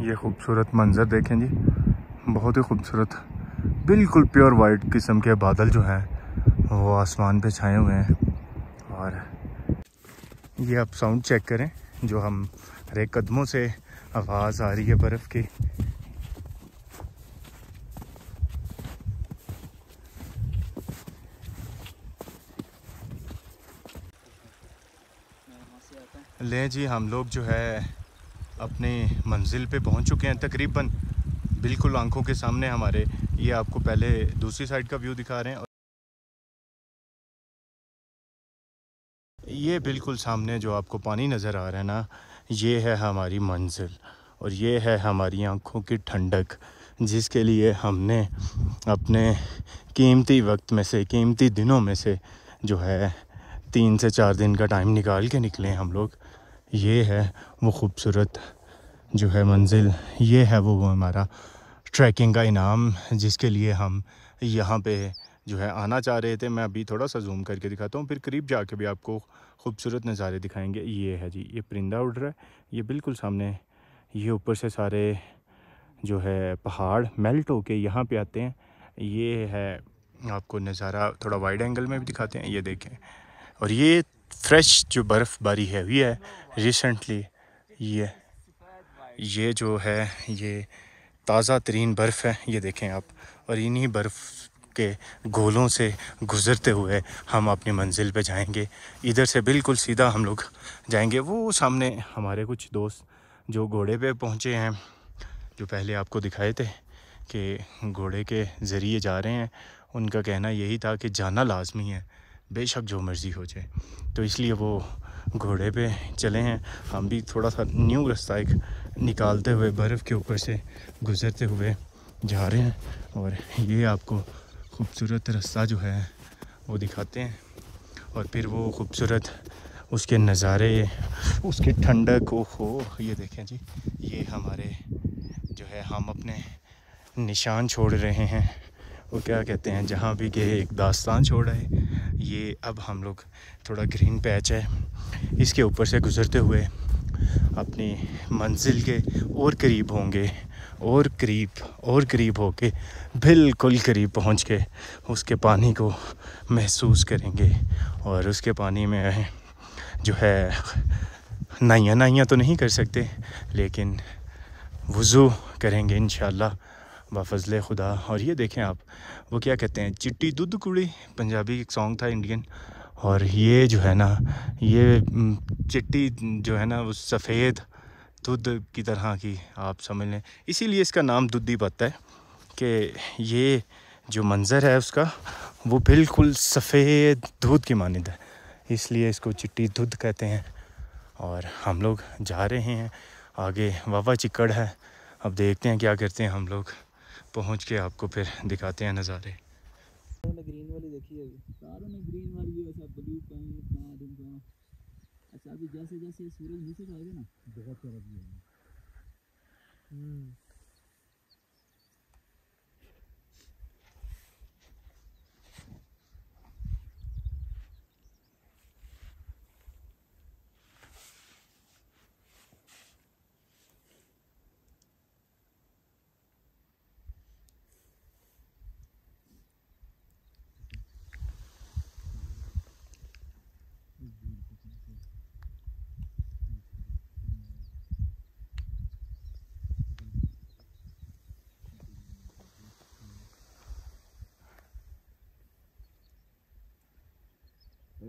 ये खूबसूरत मंज़र देखें जी बहुत ही खूबसूरत बिल्कुल प्योर वाइट किस्म के बादल जो हैं वो आसमान पे छाए हुए हैं और ये आप साउंड चेक करें जो हम हरे कदमों से आवाज़ आ रही है बर्फ़ की ले जी हम लोग जो है अपने मंजिल पे पहुंच चुके हैं तकरीबन बिल्कुल आंखों के सामने हमारे ये आपको पहले दूसरी साइड का व्यू दिखा रहे हैं ये बिल्कुल सामने जो आपको पानी नज़र आ रहा है ना ये है हमारी मंजिल और ये है हमारी आँखों की ठंडक जिसके लिए हमने अपने कीमती वक्त में से कीमती दिनों में से जो है तीन से चार दिन का टाइम निकाल के निकले हम लोग ये है वो ख़ूबसूरत जो है मंजिल ये है वो वो हमारा ट्रैकिंग का इनाम जिसके लिए हम यहाँ पे जो है आना चाह रहे थे मैं अभी थोड़ा सा जूम करके दिखाता हूँ फिर करीब जाके भी आपको खूबसूरत नज़ारे दिखाएंगे ये है जी ये परिंदा उड़ रहा है ये बिल्कुल सामने ये ऊपर से सारे जो है पहाड़ मेल्ट होके यहाँ पे आते हैं ये है आपको नज़ारा थोड़ा वाइड एंगल में भी दिखाते हैं ये देखें और ये फ्रेश जो बर्फ़बारी है हुई है रिसेंटली ये ये जो है ये ताज़ा तरीन बर्फ़ है ये देखें आप और इन्हीं बर्फ़ के गोलों से गुज़रते हुए हम अपनी मंजिल पे जाएंगे इधर से बिल्कुल सीधा हम लोग जाएंगे वो सामने हमारे कुछ दोस्त जो घोड़े पे पहुँचे हैं जो पहले आपको दिखाए थे कि घोड़े के ज़रिए जा रहे हैं उनका कहना यही था कि जाना लाजमी है बेशक जो मर्ज़ी हो जाए तो इसलिए वो घोड़े पे चले हैं हम भी थोड़ा सा न्यू रास्ता एक निकालते हुए बर्फ़ के ऊपर से गुज़रते हुए जा रहे हैं और ये आपको खूबसूरत रास्ता जो है वो दिखाते हैं और फिर वो खूबसूरत उसके नज़ारे उसकी ठंडक ओ हो ये देखें जी ये हमारे जो है हम अपने निशान छोड़ रहे हैं वो क्या कहते हैं जहाँ भी गए एक दास्तान छोड़ आए ये अब हम लोग थोड़ा ग्रीन पैच है इसके ऊपर से गुज़रते हुए अपनी मंजिल के और करीब होंगे और करीब और करीब होके बिल्कुल करीब पहुंच के उसके पानी को महसूस करेंगे और उसके पानी में जो है नाइयाँ नाइयाँ तो नहीं कर सकते लेकिन वज़ू करेंगे इन बफजल खुदा और ये देखें आप वो क्या कहते हैं चिट्टी दूध कुड़ी पंजाबी एक सॉन्ग था इंडियन और ये जो है ना ये चिट्टी जो है ना वो सफ़ेद दूध की तरह की आप समझ लें इसीलिए इसका नाम दूधी पत्ता है कि ये जो मंज़र है उसका वो बिल्कुल सफ़ेद दूध की मानद है इसलिए इसको चिट्टी दूध कहते हैं और हम लोग जा रहे हैं आगे वावा चिक्कड़ है अब देखते हैं क्या करते हैं हम लोग पहुंच के आपको फिर दिखाते हैं नज़ारे ग्रीन वाली देखी है सारों ने ग्रीन वाली ब्लू कहीं दिन अच्छा अभी जैसे जैसे सूरज नीचे जाएगा ना बहुत सारा व्यू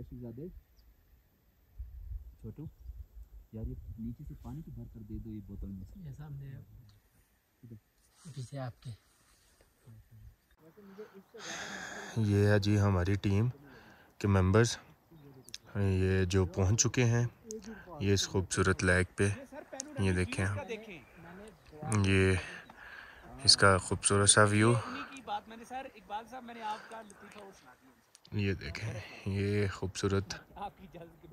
ज़्यादा छोटू यार ये नीचे से पानी तो भर कर दे दो ये बोतल में ये सामने आपके ये है जी हमारी टीम के मेंबर्स ये जो पहुंच चुके हैं ये इस खूबसूरत लैग पे ये देखें हम ये इसका खूबसूरत सा व्यू ये देखें ये खूबसूरत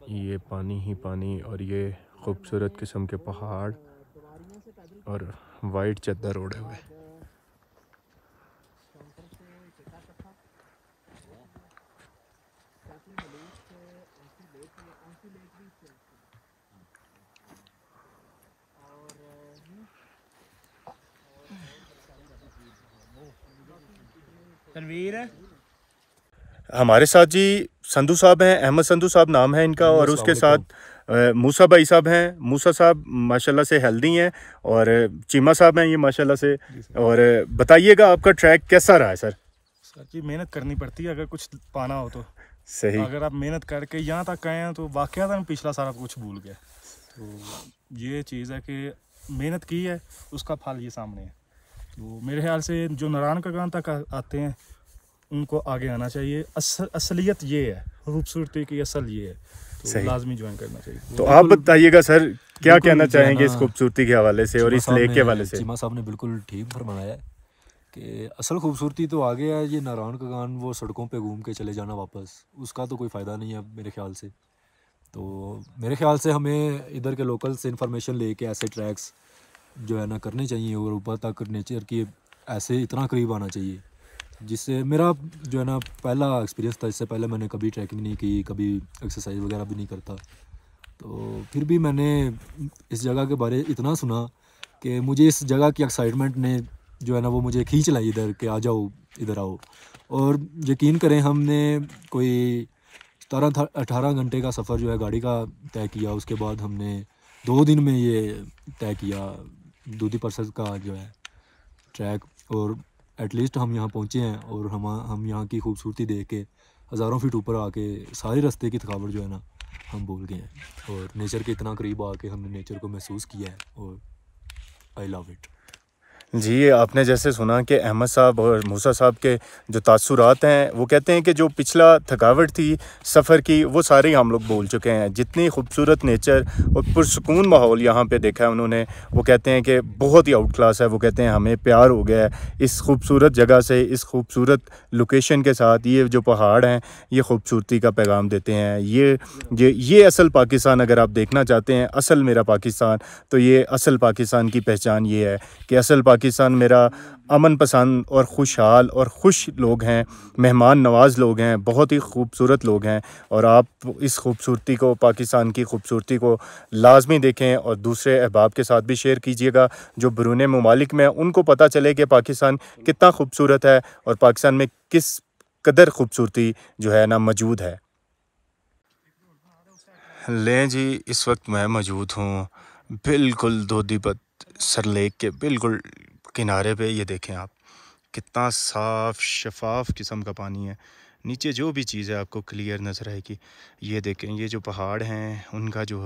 ये पानी ही पानी और ये खूबसूरत किस्म के पहाड़ और वाइट चद्दर ओढ़े हुए तनवीर हमारे साथ जी संधु साहब हैं अहमद संधू साहब नाम है इनका और उसके साथ मूसा भाई साहब हैं मूसा साहब माशाल्लाह से हेल्दी हैं और चीमा साहब हैं ये माशाल्लाह से और बताइएगा आपका ट्रैक कैसा रहा है सर सर जी मेहनत करनी पड़ती है अगर कुछ पाना हो तो सही अगर आप मेहनत करके यहाँ तक आए हैं तो वाकया हम तो पिछला सारा कुछ भूल गए तो ये चीज़ है कि मेहनत की है उसका फल ये सामने है तो मेरे ख्याल से जो नारायण का गांव तक आते हैं उनको आगे आना चाहिए असल असलियत ये है खूबसूरती की असल ये है तो लाजमी ज्वाइन करना चाहिए तो आप बताइएगा सर क्या कहना चाहेंगे इस हाँ। खूबसूरती के हवाले से और इस लेक के हवाले से चीमा साहब ने बिल्कुल ठीक फरमाया है कि असल खूबसूरती तो आगे है ये नारायण कगान वो सड़कों पे घूम के चले जाना वापस उसका तो कोई फ़ायदा नहीं है मेरे ख्याल से तो मेरे ख्याल से हमें इधर के लोकल से ले लेके ऐसे ट्रैक्स जो है ना करने चाहिए और ऊपर तक नेचर की ऐसे इतना करीब आना चाहिए जिससे मेरा जो है ना पहला एक्सपीरियंस था इससे पहले मैंने कभी ट्रैकिंग नहीं की कभी एक्सरसाइज वगैरह भी नहीं करता तो फिर भी मैंने इस जगह के बारे इतना सुना कि मुझे इस जगह की एक्साइटमेंट ने जो है ना वो मुझे खींच लाई इधर कि आ जाओ इधर आओ और यकीन करें हमने कोई सतारह अठारह घंटे का सफ़र जो है गाड़ी का तय किया उसके बाद हमने दो दिन में ये तय किया दूधी परसद का जो है ट्रैक और एटलीस्ट हम यहाँ पहुँचे हैं और हम हम यहाँ की खूबसूरती देख के हज़ारों फीट ऊपर आके सारे रास्ते की थकावट जो है ना हम भूल गए हैं और नेचर के इतना करीब आके हमने नेचर को महसूस किया है और आई लव इट जी आपने जैसे सुना कि अहमद साहब और मूसा साहब के जो तासुरात हैं वो कहते हैं कि जो पिछला थकावट थी सफ़र की वो सारे हम लोग भूल चुके हैं जितनी खूबसूरत नेचर और पुरसकून माहौल यहाँ पे देखा है उन्होंने वो कहते हैं कि बहुत ही आउट क्लास है वो कहते हैं हमें प्यार हो गया है इस खूबसूरत जगह से इस खूबसूरत लोकेशन के साथ ये जो पहाड़ हैं ये खूबसूरती का पैगाम देते हैं ये ये ये असल पाकिस्तान अगर आप देखना चाहते हैं असल मेरा पाकिस्तान तो ये असल पाकिस्तान की पहचान ये है कि असल पाकिस्तान मेरा अमन पसंद और खुशहाल और खुश लोग हैं मेहमान नवाज लोग हैं बहुत ही खूबसूरत लोग हैं और आप इस खूबसूरती को पाकिस्तान की खूबसूरती को लाजमी देखें और दूसरे अहबाब के साथ भी शेयर कीजिएगा जो बरून ममालिक में उनको पता चले कि पाकिस्तान कितना खूबसूरत है और पाकिस्तान में किस कदर खूबसूरती जो है ना मौजूद है लें जी इस वक्त मैं मौजूद हूँ बिल्कुल धोदीपत लेक के बिल्कुल किनारे पे ये देखें आप कितना साफ़ शफाफ किस्म का पानी है नीचे जो भी चीज़ है आपको क्लियर नज़र आएगी ये देखें ये जो पहाड़ हैं उनका जो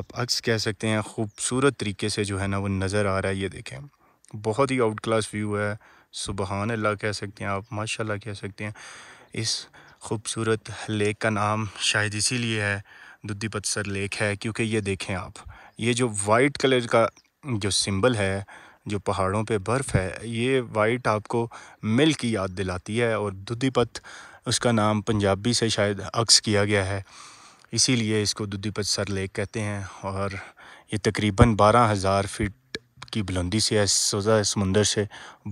आप अक्स कह सकते हैं खूबसूरत तरीके से जो है ना वो नज़र आ रहा है ये देखें बहुत ही आउट क्लास व्यू है सुबहान अल्लाह कह सकते हैं आप माशाल्लाह कह सकते हैं इस खूबसूरत लेक का नाम शायद इसीलिए है दुद्दी पत्सर लेक है क्योंकि ये देखें आप ये जो वाइट कलर का जो सिंबल है जो पहाड़ों पे बर्फ़ है ये वाइट आपको मिल की याद दिलाती है और दुधीपत उसका नाम पंजाबी से शायद अक्स किया गया है इसीलिए इसको दुधीपत सर लेक कहते हैं और ये तकरीबन बारह हज़ार फीट की बुलंदी से है सजा समुंदर से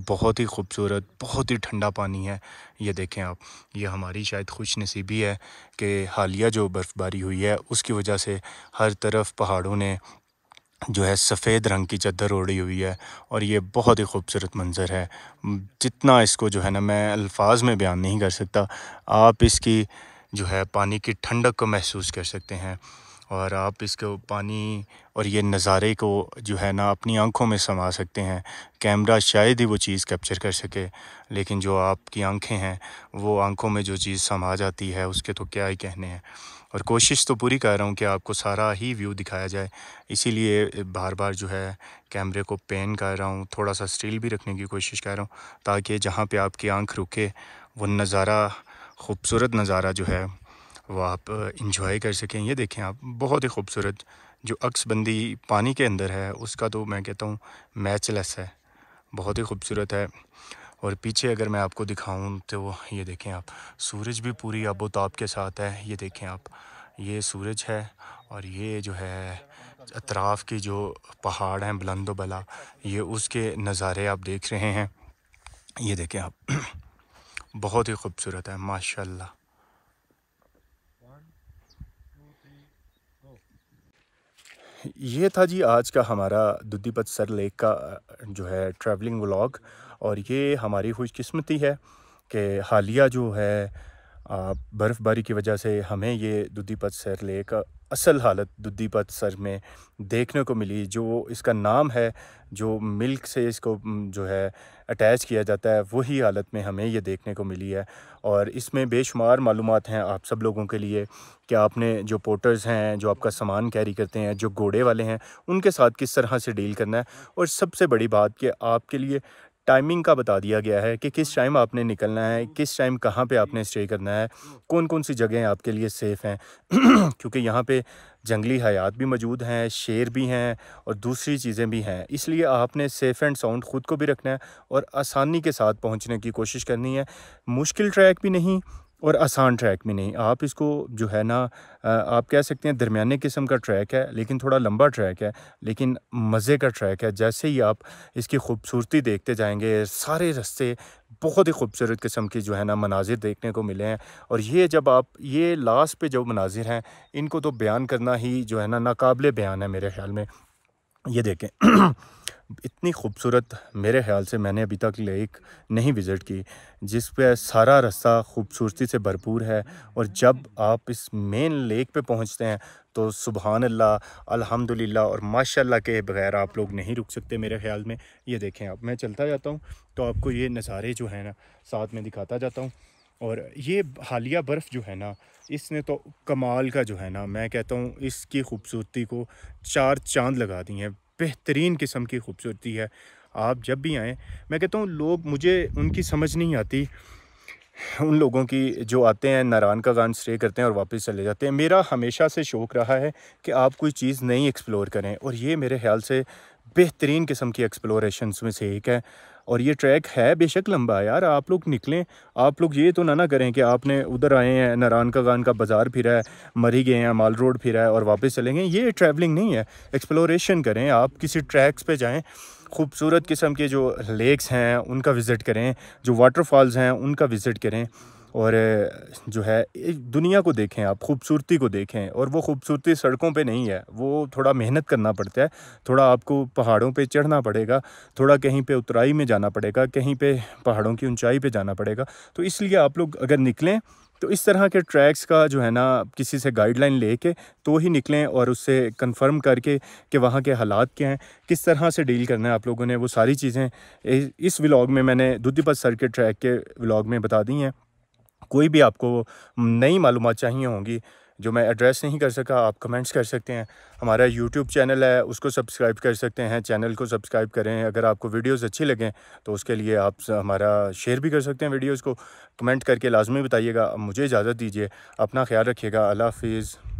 बहुत ही खूबसूरत बहुत ही ठंडा पानी है ये देखें आप ये हमारी शायद खुश नसीबी है कि हालिया जो बर्फ़बारी हुई है उसकी वजह से हर तरफ पहाड़ों ने जो है सफ़ेद रंग की चद्दर ओढ़ी हुई है और ये बहुत ही खूबसूरत मंज़र है जितना इसको जो है ना मैं अल्फाज में बयान नहीं कर सकता आप इसकी जो है पानी की ठंडक को महसूस कर सकते हैं और आप इसको पानी और ये नज़ारे को जो है ना अपनी आंखों में समा सकते हैं कैमरा शायद ही वो चीज़ कैप्चर कर सके लेकिन जो आपकी आंखें हैं वो आंखों में जो चीज़ समा जाती है उसके तो क्या ही कहने हैं और कोशिश तो पूरी कर रहा हूँ कि आपको सारा ही व्यू दिखाया जाए इसीलिए बार बार जो है कैमरे को पेन कर रहा हूँ थोड़ा सा स्टील भी रखने की कोशिश कर रहा हूँ ताकि जहाँ पर आपकी आँख रुके वो नज़ारा खूबसूरत नज़ारा जो है वो आप इंजॉय कर सकें ये देखें आप बहुत ही खूबसूरत जो अक्सबंदी पानी के अंदर है उसका तो मैं कहता हूँ मैचलेस है बहुत ही खूबसूरत है और पीछे अगर मैं आपको दिखाऊं तो वो ये देखें आप सूरज भी पूरी आबोताब के साथ है ये देखें आप ये सूरज है और ये जो है अतराफ़ की जो पहाड़ हैं बुलंद बला ये उसके नज़ारे आप देख रहे हैं ये देखें आप बहुत ही खूबसूरत है माशाल्लाह ये था जी आज का हमारा दुद्दीपत सर लेक का जो है ट्रैवलिंग व्लॉग और ये हमारी खुशकस्मती है कि हालिया जो है बर्फ़बारी की वजह से हमें ये दुद्दीपत सर लेक असल हालत दुद्दीपत सर में देखने को मिली जो इसका नाम है जो मिल्क से इसको जो है अटैच किया जाता है वही हालत में हमें ये देखने को मिली है और इसमें बेशुमार मालूम हैं आप सब लोगों के लिए कि आपने जो पोटर्स हैं जो आपका सामान कैरी करते हैं जो घोड़े वाले हैं उनके साथ किस तरह से डील करना है और सबसे बड़ी बात कि आपके लिए टाइमिंग का बता दिया गया है कि किस टाइम आपने निकलना है किस टाइम कहाँ पे आपने स्टे करना है कौन कौन सी जगहें आपके लिए सेफ़ हैं क्योंकि यहाँ पे जंगली हयात भी मौजूद हैं शेर भी हैं और दूसरी चीज़ें भी हैं इसलिए आपने सेफ़ एंड साउंड ख़ुद को भी रखना है और आसानी के साथ पहुँचने की कोशिश करनी है मुश्किल ट्रैक भी नहीं और आसान ट्रैक में नहीं आप इसको जो है ना आप कह सकते हैं दरमियाने किस्म का ट्रैक है लेकिन थोड़ा लंबा ट्रैक है लेकिन मज़े का ट्रैक है जैसे ही आप इसकी खूबसूरती देखते जाएंगे सारे रस्ते बहुत ही खूबसूरत किस्म की जो है ना मनाजिर देखने को मिले हैं और ये जब आप ये लास्ट पे जो मनाजिर हैं इनको तो बयान करना ही जो है ना नाकबले बयान है मेरे ख्याल में ये देखें इतनी खूबसूरत मेरे ख्याल से मैंने अभी तक लेक नहीं विज़िट की जिस पे सारा रास्ता खूबसूरती से भरपूर है और जब आप इस मेन लेक पे पहुंचते हैं तो सुबहान अल्लाह अल्हम्दुलिल्लाह और माशाल्लाह के बगैर आप लोग नहीं रुक सकते मेरे ख्याल में ये देखें आप मैं चलता जाता हूँ तो आपको ये नज़ारे जो है ना साथ में दिखाता जाता हूँ और ये हालिया बर्फ़ जो है ना इसने तो कमाल का जो है ना मैं कहता हूँ इसकी खूबसूरती को चार चांद लगा दी हैं बेहतरीन किस्म की खूबसूरती है आप जब भी आएँ मैं कहता हूँ लोग मुझे उनकी समझ नहीं आती उन लोगों की जो आते हैं नारायण का गान स्टे करते हैं और वापस चले जाते हैं मेरा हमेशा से शौक़ रहा है कि आप कोई चीज़ नई एक्सप्लोर करें और ये मेरे ख्याल से बेहतरीन किस्म की एक्सप्लोरेशंस में से एक है और ये ट्रैक है बेशक लंबा यार आप लोग निकलें आप लोग ये तो ना ना करें कि आपने उधर आए हैं नारान का गान का बाज़ार फिरा है मरी गए हैं माल रोड फिरा है और वापस चले गए ये ट्रैवलिंग नहीं है एक्सप्लोरेशन करें आप किसी ट्रैक्स पे जाएँ खूबसूरत किस्म के जो लेक्स हैं उनका विज़िट करें जो वाटरफॉल्स हैं उनका विज़िट करें और जो है दुनिया को देखें आप खूबसूरती को देखें और वो खूबसूरती सड़कों पे नहीं है वो थोड़ा मेहनत करना पड़ता है थोड़ा आपको पहाड़ों पे चढ़ना पड़ेगा थोड़ा कहीं पे उतराई में जाना पड़ेगा कहीं पे पहाड़ों की ऊंचाई पे जाना पड़ेगा तो इसलिए आप लोग अगर निकलें तो इस तरह के ट्रैक्स का जो है ना किसी से गाइडलाइन लेके तो ही निकलें और उससे कंफर्म करके कि वहाँ के हालात क्या हैं किस तरह से डील करना है आप लोगों ने वो सारी चीज़ें इस व्लॉग में मैंने दुद्दीपत सर के ट्रैक के व्लॉग में बता दी हैं कोई भी आपको नई मालूम चाहिए होंगी जो मैं एड्रेस नहीं कर सका आप कमेंट्स कर सकते हैं हमारा यूट्यूब चैनल है उसको सब्सक्राइब कर सकते हैं चैनल को सब्सक्राइब करें अगर आपको वीडियोस अच्छी लगें तो उसके लिए आप हमारा शेयर भी कर सकते हैं वीडियोस को कमेंट करके लाजमी बताइएगा मुझे इजाज़त दीजिए अपना ख्याल रखिएगा अल्लाह हाफिज़